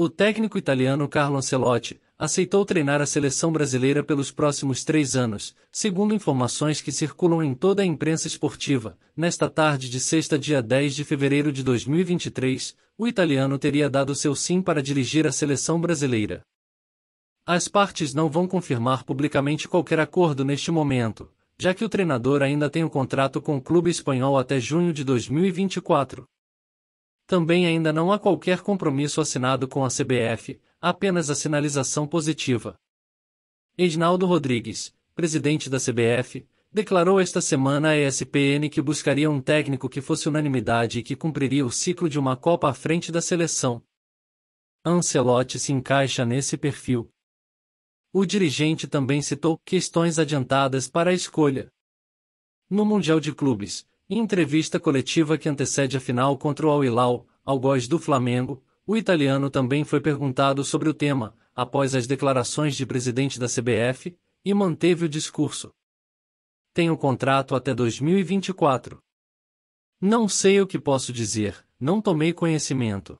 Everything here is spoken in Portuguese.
O técnico italiano Carlo Ancelotti aceitou treinar a seleção brasileira pelos próximos três anos, segundo informações que circulam em toda a imprensa esportiva. Nesta tarde de sexta, dia 10 de fevereiro de 2023, o italiano teria dado seu sim para dirigir a seleção brasileira. As partes não vão confirmar publicamente qualquer acordo neste momento, já que o treinador ainda tem o um contrato com o clube espanhol até junho de 2024. Também ainda não há qualquer compromisso assinado com a CBF, apenas a sinalização positiva. Edinaldo Rodrigues, presidente da CBF, declarou esta semana à ESPN que buscaria um técnico que fosse unanimidade e que cumpriria o ciclo de uma Copa à frente da seleção. Ancelotti se encaixa nesse perfil. O dirigente também citou questões adiantadas para a escolha. No Mundial de Clubes, em entrevista coletiva que antecede a final contra o Al-Hilal, algoz do Flamengo, o italiano também foi perguntado sobre o tema, após as declarações de presidente da CBF, e manteve o discurso. Tenho contrato até 2024. Não sei o que posso dizer, não tomei conhecimento.